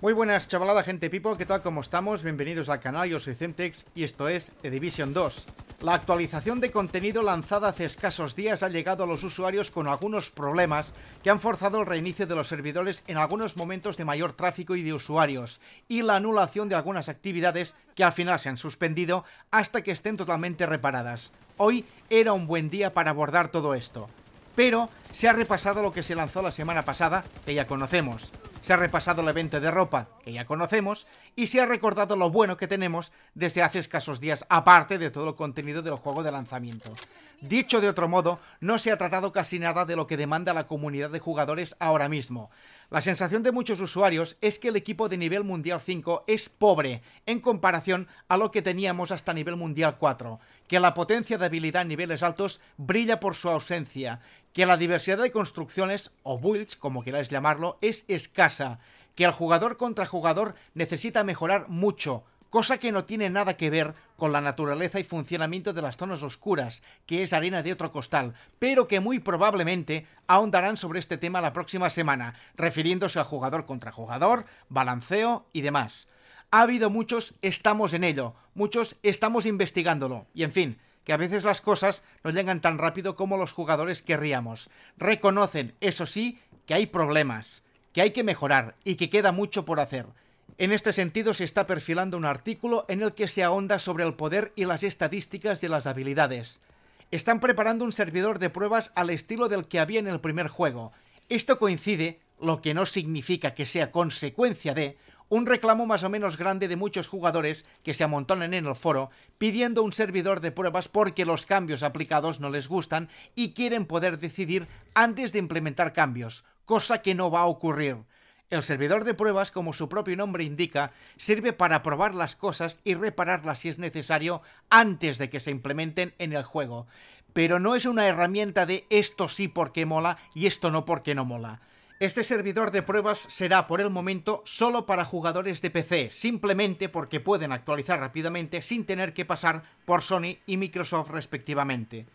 Muy buenas chavalada gente people, ¿qué tal? ¿Cómo estamos? Bienvenidos al canal, yo soy Centex y esto es The Division 2. La actualización de contenido lanzada hace escasos días ha llegado a los usuarios con algunos problemas que han forzado el reinicio de los servidores en algunos momentos de mayor tráfico y de usuarios y la anulación de algunas actividades que al final se han suspendido hasta que estén totalmente reparadas. Hoy era un buen día para abordar todo esto, pero se ha repasado lo que se lanzó la semana pasada, que ya conocemos. Se ha repasado el evento de ropa, que ya conocemos, y se ha recordado lo bueno que tenemos desde hace escasos días, aparte de todo el contenido del juego de lanzamiento. Dicho de otro modo, no se ha tratado casi nada de lo que demanda la comunidad de jugadores ahora mismo. La sensación de muchos usuarios es que el equipo de nivel mundial 5 es pobre en comparación a lo que teníamos hasta nivel mundial 4, que la potencia de habilidad en niveles altos brilla por su ausencia, que la diversidad de construcciones o builds, como queráis llamarlo, es escasa, que el jugador contra jugador necesita mejorar mucho, cosa que no tiene nada que ver con la naturaleza y funcionamiento de las zonas oscuras, que es arena de otro costal, pero que muy probablemente ahondarán sobre este tema la próxima semana, refiriéndose a jugador contra jugador, balanceo y demás. Ha habido muchos estamos en ello, muchos estamos investigándolo, y en fin, que a veces las cosas no llegan tan rápido como los jugadores querríamos. Reconocen, eso sí, que hay problemas, que hay que mejorar y que queda mucho por hacer en este sentido se está perfilando un artículo en el que se ahonda sobre el poder y las estadísticas de las habilidades. Están preparando un servidor de pruebas al estilo del que había en el primer juego. Esto coincide, lo que no significa que sea consecuencia de, un reclamo más o menos grande de muchos jugadores que se amontonan en el foro pidiendo un servidor de pruebas porque los cambios aplicados no les gustan y quieren poder decidir antes de implementar cambios, cosa que no va a ocurrir. El servidor de pruebas, como su propio nombre indica, sirve para probar las cosas y repararlas si es necesario antes de que se implementen en el juego. Pero no es una herramienta de esto sí porque mola y esto no porque no mola. Este servidor de pruebas será por el momento solo para jugadores de PC, simplemente porque pueden actualizar rápidamente sin tener que pasar por Sony y Microsoft respectivamente.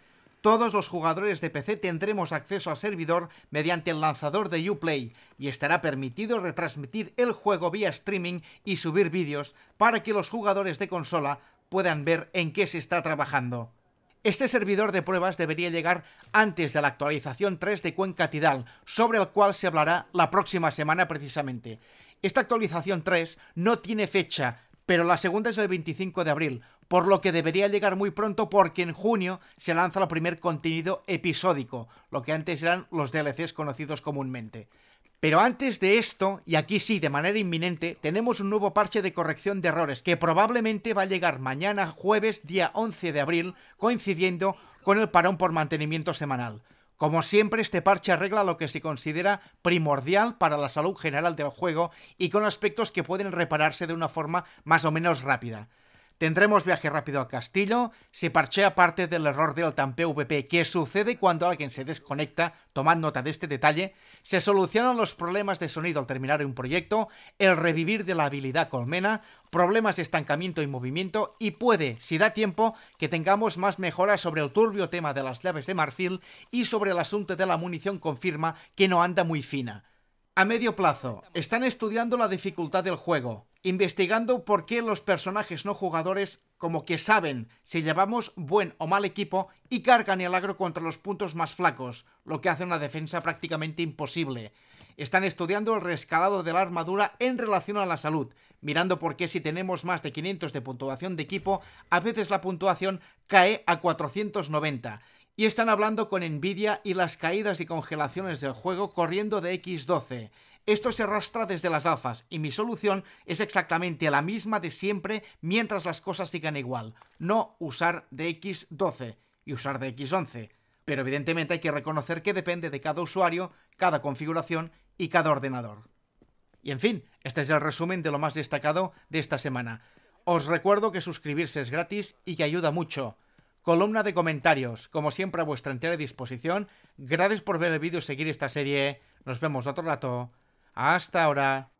Todos los jugadores de PC tendremos acceso al servidor mediante el lanzador de Uplay y estará permitido retransmitir el juego vía streaming y subir vídeos para que los jugadores de consola puedan ver en qué se está trabajando. Este servidor de pruebas debería llegar antes de la actualización 3 de Cuenca Tidal, sobre el cual se hablará la próxima semana precisamente. Esta actualización 3 no tiene fecha, pero la segunda es el 25 de abril, por lo que debería llegar muy pronto porque en junio se lanza el primer contenido episódico, lo que antes eran los DLCs conocidos comúnmente. Pero antes de esto, y aquí sí, de manera inminente, tenemos un nuevo parche de corrección de errores que probablemente va a llegar mañana jueves día 11 de abril, coincidiendo con el parón por mantenimiento semanal. Como siempre, este parche arregla lo que se considera primordial para la salud general del juego y con aspectos que pueden repararse de una forma más o menos rápida. Tendremos viaje rápido al castillo, se parchea parte del error del OTAN VP que sucede cuando alguien se desconecta, tomad nota de este detalle, se solucionan los problemas de sonido al terminar un proyecto, el revivir de la habilidad colmena, problemas de estancamiento y movimiento y puede, si da tiempo, que tengamos más mejoras sobre el turbio tema de las llaves de marfil y sobre el asunto de la munición confirma que no anda muy fina. A medio plazo, están estudiando la dificultad del juego, investigando por qué los personajes no jugadores como que saben si llevamos buen o mal equipo y cargan el agro contra los puntos más flacos, lo que hace una defensa prácticamente imposible. Están estudiando el rescalado de la armadura en relación a la salud, mirando por qué si tenemos más de 500 de puntuación de equipo, a veces la puntuación cae a 490 y están hablando con Nvidia y las caídas y congelaciones del juego corriendo de X12. Esto se arrastra desde las alfas y mi solución es exactamente la misma de siempre mientras las cosas sigan igual. No usar de X12 y usar de X11. Pero evidentemente hay que reconocer que depende de cada usuario, cada configuración y cada ordenador. Y en fin, este es el resumen de lo más destacado de esta semana. Os recuerdo que suscribirse es gratis y que ayuda mucho columna de comentarios, como siempre a vuestra entera disposición. Gracias por ver el vídeo y seguir esta serie. Nos vemos otro rato. Hasta ahora.